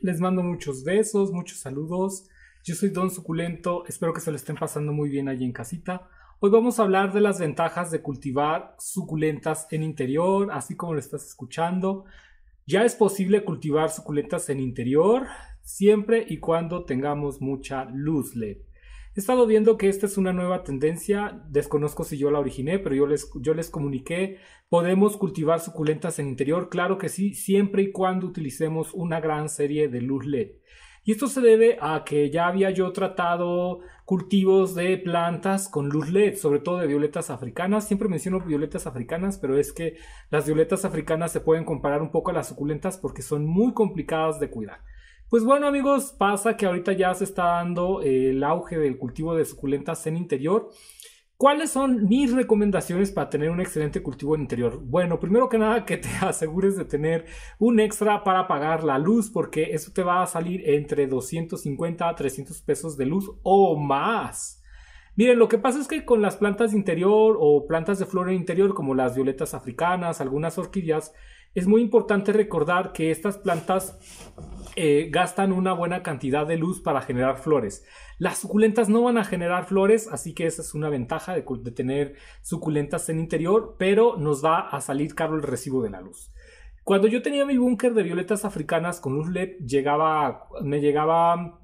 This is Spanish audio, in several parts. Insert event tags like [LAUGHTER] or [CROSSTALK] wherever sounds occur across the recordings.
Les mando muchos besos, muchos saludos. Yo soy Don Suculento, espero que se lo estén pasando muy bien allí en casita. Hoy vamos a hablar de las ventajas de cultivar suculentas en interior, así como lo estás escuchando. Ya es posible cultivar suculentas en interior siempre y cuando tengamos mucha luz LED. He estado viendo que esta es una nueva tendencia, desconozco si yo la originé, pero yo les, yo les comuniqué, podemos cultivar suculentas en interior, claro que sí, siempre y cuando utilicemos una gran serie de luz LED. Y esto se debe a que ya había yo tratado cultivos de plantas con luz LED, sobre todo de violetas africanas. Siempre menciono violetas africanas, pero es que las violetas africanas se pueden comparar un poco a las suculentas porque son muy complicadas de cuidar. Pues bueno amigos, pasa que ahorita ya se está dando eh, el auge del cultivo de suculentas en interior. ¿Cuáles son mis recomendaciones para tener un excelente cultivo en interior? Bueno, primero que nada que te [LAUGHS] asegures de tener un extra para pagar la luz porque eso te va a salir entre 250 a 300 pesos de luz o más. Miren, lo que pasa es que con las plantas de interior o plantas de flora interior como las violetas africanas, algunas orquídeas, es muy importante recordar que estas plantas eh, gastan una buena cantidad de luz para generar flores. Las suculentas no van a generar flores, así que esa es una ventaja de, tener suculentas en interior, pero nos va a salir caro el recibo de la luz. Cuando yo tenía mi búnker de violetas africanas con luz LED, llegaba, me llegaba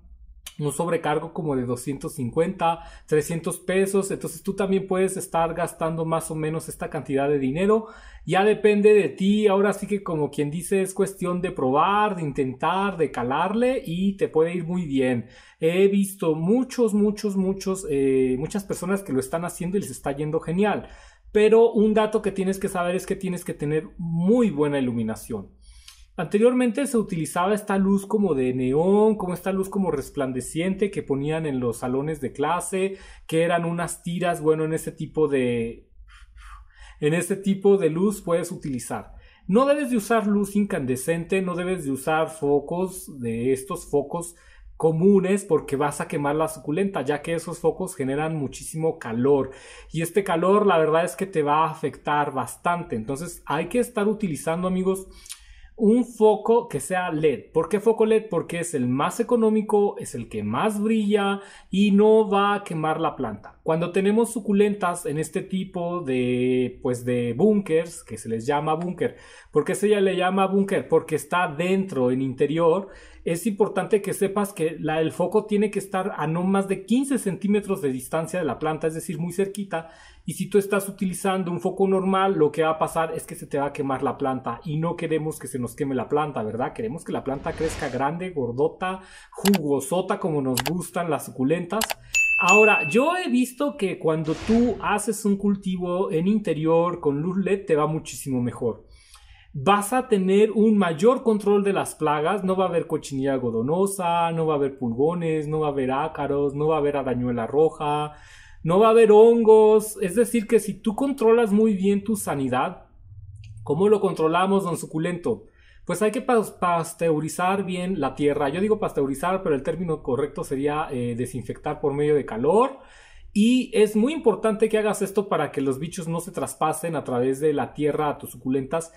un sobrecargo como de 250, 300 pesos. Entonces tú también puedes estar gastando más o menos esta cantidad de dinero. Ya depende de ti. Ahora sí que como quien dice es cuestión de probar, de intentar, de calarle y te puede ir muy bien. He visto muchos, muchos, muchos, eh, muchas personas que lo están haciendo y les está yendo genial. Pero un dato que tienes que saber es que tienes que tener muy buena iluminación. Anteriormente se utilizaba esta luz como de neón, como esta luz como resplandeciente que ponían en los salones de clase, que eran unas tiras, bueno, en este tipo de en este tipo de luz puedes utilizar. No debes de usar luz incandescente, no debes de usar focos de estos focos comunes porque vas a quemar la suculenta ya que esos focos generan muchísimo calor y este calor la verdad es que te va a afectar bastante entonces hay que estar utilizando amigos un foco que sea LED. ¿Por qué foco LED? Porque es el más económico, es el que más brilla y no va a quemar la planta. Cuando tenemos suculentas en este tipo de, pues de bunkers, que se les llama búnker, ¿por qué se le llama búnker? Porque está dentro, en interior, es importante que sepas que la, el foco tiene que estar a no más de 15 centímetros de distancia de la planta, es decir, muy cerquita. Y si tú estás utilizando un foco normal, lo que va a pasar es que se te va a quemar la planta. Y no queremos que se nos queme la planta, ¿verdad? Queremos que la planta crezca grande, gordota, jugosota, como nos gustan las suculentas. Ahora, yo he visto que cuando tú haces un cultivo en interior con luz LED te va muchísimo mejor vas a tener un mayor control de las plagas, no va a haber cochinilla godonosa, no va a haber pulgones, no va a haber ácaros, no va a haber arañuela roja, no va a haber hongos, es decir que si tú controlas muy bien tu sanidad, ¿cómo lo controlamos, don suculento? Pues hay que pasteurizar bien la tierra. Yo digo pasteurizar, pero el término correcto sería eh, desinfectar por medio de calor. Y es muy importante que hagas esto para que los bichos no se traspasen a través de la tierra a tus suculentas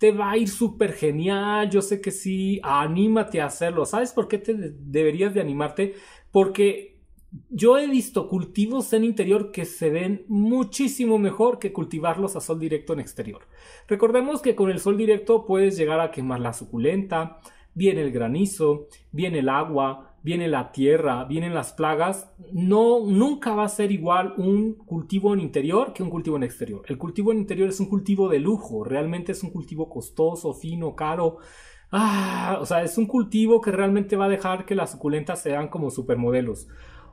te va a ir súper genial, yo sé que sí, anímate a hacerlo. ¿Sabes por qué te deberías de animarte? Porque yo he visto cultivos en interior que se ven muchísimo mejor que cultivarlos a sol directo en exterior. Recordemos que con el sol directo puedes llegar a quemar la suculenta, viene el granizo, viene el agua, viene la tierra, vienen las plagas, no, nunca va a ser igual un cultivo en interior que un cultivo en exterior. El cultivo en interior es un cultivo de lujo, realmente es un cultivo costoso, fino, caro. Ah, o sea, es un cultivo que realmente va a dejar que las suculentas sean como supermodelos.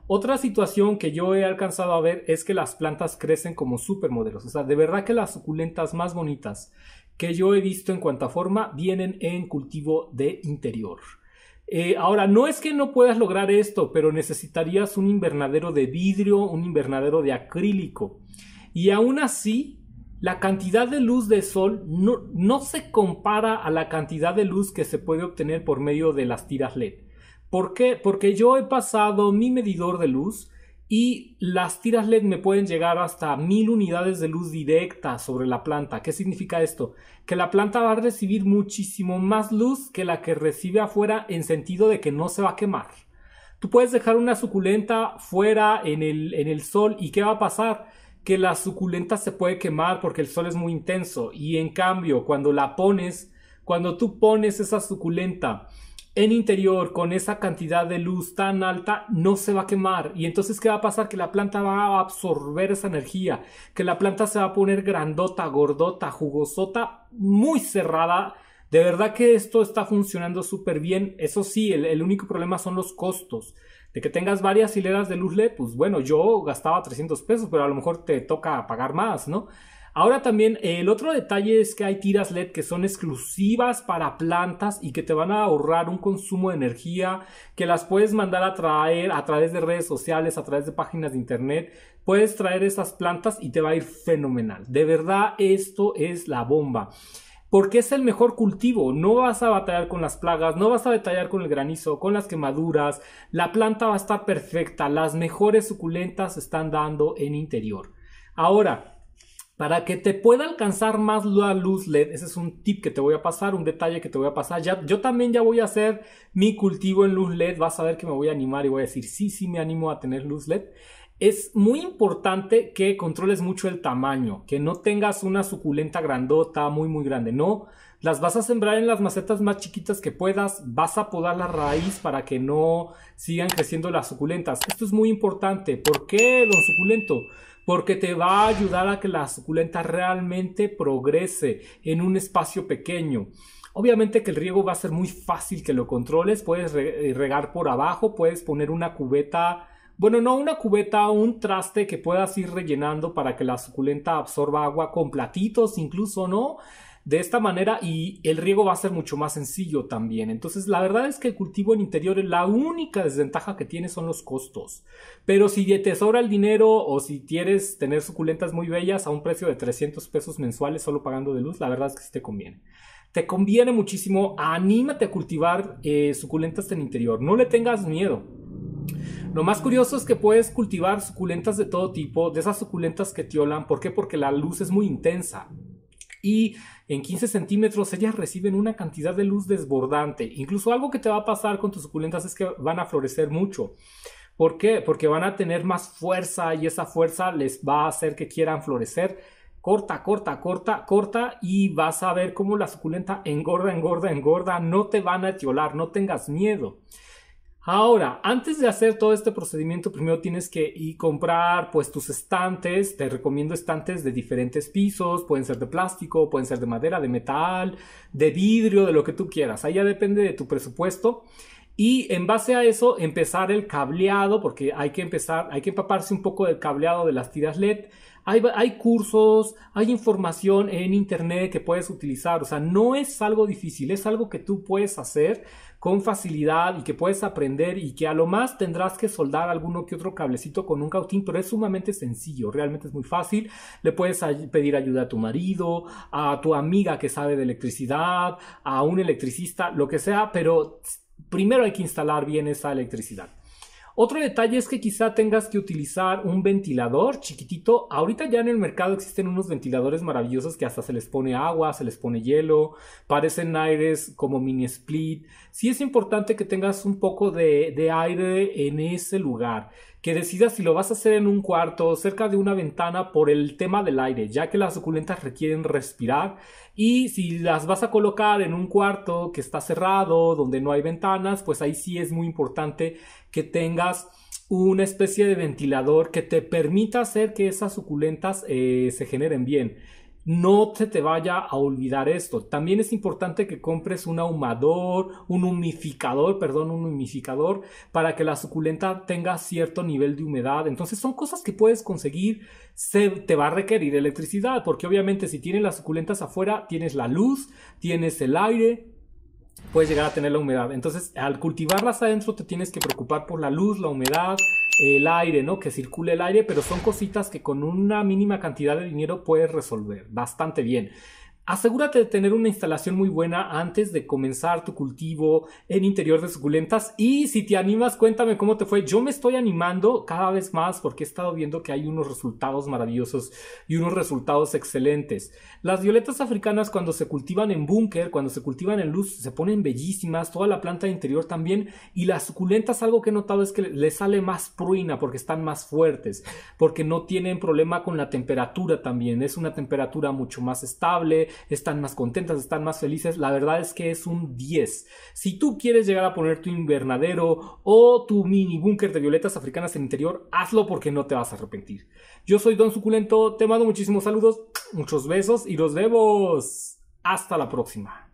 Otra situación que yo he alcanzado a ver es que las plantas crecen como supermodelos. O sea, de verdad que las suculentas más bonitas que yo he visto en cuanta forma vienen en cultivo de interior. Eh, ahora, no es que no puedas lograr esto, pero necesitarías un invernadero de vidrio, un invernadero de acrílico. Y aún así, la cantidad de luz de sol no se compara a la cantidad de luz que se puede obtener por medio de las tiras LED. ¿Por qué? Porque yo he pasado mi medidor de luz y las tiras LED me pueden llegar hasta mil unidades de luz directa sobre la planta. ¿Qué significa esto? Que la planta va a recibir muchísimo más luz que la que recibe afuera en sentido de que no se va a quemar. Tú puedes dejar una suculenta fuera en el, en el sol y ¿qué va a pasar? Que la suculenta se puede quemar porque el sol es muy intenso y en cambio cuando la pones, cuando tú pones esa suculenta en interior con esa cantidad de luz tan alta no se va a quemar. Y entonces, ¿qué va a pasar? Que la planta va a absorber esa energía, que la planta se va a poner grandota, gordota, jugosota, muy cerrada. De verdad que esto está funcionando súper bien. Eso sí, el, único problema son los costos. De que tengas varias hileras de luz LED, pues bueno, yo gastaba 300 pesos, pero a lo mejor te toca pagar más, ¿no? Ahora también, el otro detalle es que hay tiras LED que son exclusivas para plantas y que te van a ahorrar un consumo de energía, que las puedes mandar a traer a través de redes sociales, a través de páginas de internet. Puedes traer esas plantas y te va a ir fenomenal. De verdad, esto es la bomba porque es el mejor cultivo. No vas a batallar con las plagas, no vas a batallar con el granizo, con las quemaduras. La planta va a estar perfecta. Las mejores suculentas están dando en interior. Ahora, para que te pueda alcanzar más la luz LED, ese es un tip que te voy a pasar, un detalle que te voy a pasar. Ya, yo también ya voy a hacer mi cultivo en luz LED, vas a ver que me voy a animar y voy a decir, sí, sí me animo a tener luz LED. Es muy importante que controles mucho el tamaño, que no tengas una suculenta grandota, muy, muy grande. No, las vas a sembrar en las macetas más chiquitas que puedas, vas a podar la raíz para que no sigan creciendo las suculentas. Esto es muy importante. ¿Por qué, don suculento? Porque te va a ayudar a que la suculenta realmente progrese en un espacio pequeño. Obviamente que el riego va a ser muy fácil que lo controles, puedes eh, regar por abajo, puedes poner una cubeta bueno, no una cubeta, un traste que puedas ir rellenando para que la suculenta absorba agua con platitos, incluso, ¿no? de esta manera y el riego va a ser mucho más sencillo también. Entonces la verdad es que el cultivo en es la única desventaja que tiene son los costos. Pero si te sobra el dinero o si quieres tener suculentas muy bellas a un precio de 300 pesos mensuales solo pagando de luz, la verdad es que sí te conviene te conviene muchísimo, anímate a cultivar eh, suculentas en interior, no le tengas miedo. Lo más curioso es que puedes cultivar suculentas de todo tipo, de esas suculentas que te olan, ¿por qué? Porque la luz es muy intensa y en 15 centímetros ellas reciben una cantidad de luz desbordante. Incluso algo que te va a pasar con tus suculentas es que van a florecer mucho. ¿Por qué? Porque van a tener más fuerza y esa fuerza les va a hacer que quieran florecer. Corta, corta, corta, corta y vas a ver cómo la suculenta engorda, engorda, engorda. No te van a etiolar, no tengas miedo. Ahora, antes de hacer todo este procedimiento, primero tienes que ir comprar pues tus estantes. Te recomiendo estantes de diferentes pisos. Pueden ser de plástico, pueden ser de madera, de metal, de vidrio, de lo que tú quieras. Ahí ya depende de tu presupuesto. Y en base a eso, empezar el cableado, porque hay que empezar, hay que empaparse un poco del cableado de las tiras LED hay, cursos, hay información en internet que puedes utilizar, o sea, no es algo difícil, es algo que tú puedes hacer con facilidad y que puedes aprender y que a lo más tendrás que soldar alguno que otro cablecito con un cautín, pero es sumamente sencillo, realmente es muy fácil. Le puedes pedir ayuda a tu marido, a tu amiga que sabe de electricidad, a un electricista, lo que sea, pero primero hay que instalar bien esa electricidad. Otro detalle es que quizá tengas que utilizar un ventilador chiquitito. Ahorita ya en el mercado existen unos ventiladores maravillosos que hasta se les pone agua, se les pone hielo, parecen aires como mini split. Sí es importante que tengas un poco de, de aire en ese lugar que decidas si lo vas a hacer en un cuarto cerca de una ventana por el tema del aire, ya que las suculentas requieren respirar y si las vas a colocar en un cuarto que está cerrado, donde no hay ventanas, pues ahí sí es muy importante que tengas una especie de ventilador que te permita hacer que esas suculentas eh, se generen bien no se te vaya a olvidar esto. También es importante que compres un ahumador, un humificador, perdón, un humificador, para que la suculenta tenga cierto nivel de humedad. Entonces son cosas que puedes conseguir. Se, te va a requerir electricidad, porque obviamente si tienes las suculentas afuera, tienes la luz, tienes el aire, puedes llegar a tener la humedad. Entonces, al cultivarlas adentro, te tienes que preocupar por la luz, la humedad, el aire, ¿no? Que circule el aire, pero son cositas que con una mínima cantidad de dinero puedes resolver bastante bien. Asegúrate de tener una instalación muy buena antes de comenzar tu cultivo en interior de suculentas y si te animas cuéntame cómo te fue. Yo me estoy animando cada vez más porque he estado viendo que hay unos resultados maravillosos y unos resultados excelentes. Las violetas africanas cuando se cultivan en búnker, cuando se cultivan en luz, se ponen bellísimas, toda la planta interior también y las suculentas algo que he notado es que les sale más pruina porque están más fuertes, porque no tienen problema con la temperatura también, es una temperatura mucho más estable están más contentas, están más felices. La verdad es que es un 10. Si tú quieres llegar a poner tu invernadero o tu mini búnker de violetas africanas en el interior, hazlo porque no te vas a arrepentir. Yo soy Don Suculento, te mando muchísimos saludos, muchos besos y los vemos. Hasta la próxima.